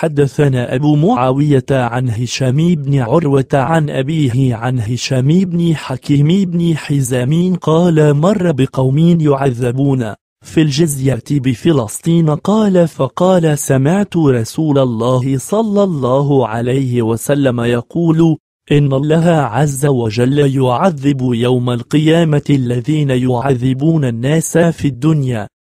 حدثنا أبو معاوية عن هشام بن عروة عن أبيه عن هشام بن حكيم بن حزام قال مر بقوم يعذبون في الجزية بفلسطين قال فقال سمعت رسول الله صلى الله عليه وسلم يقول إن الله عز وجل يعذب يوم القيامة الذين يعذبون الناس في الدنيا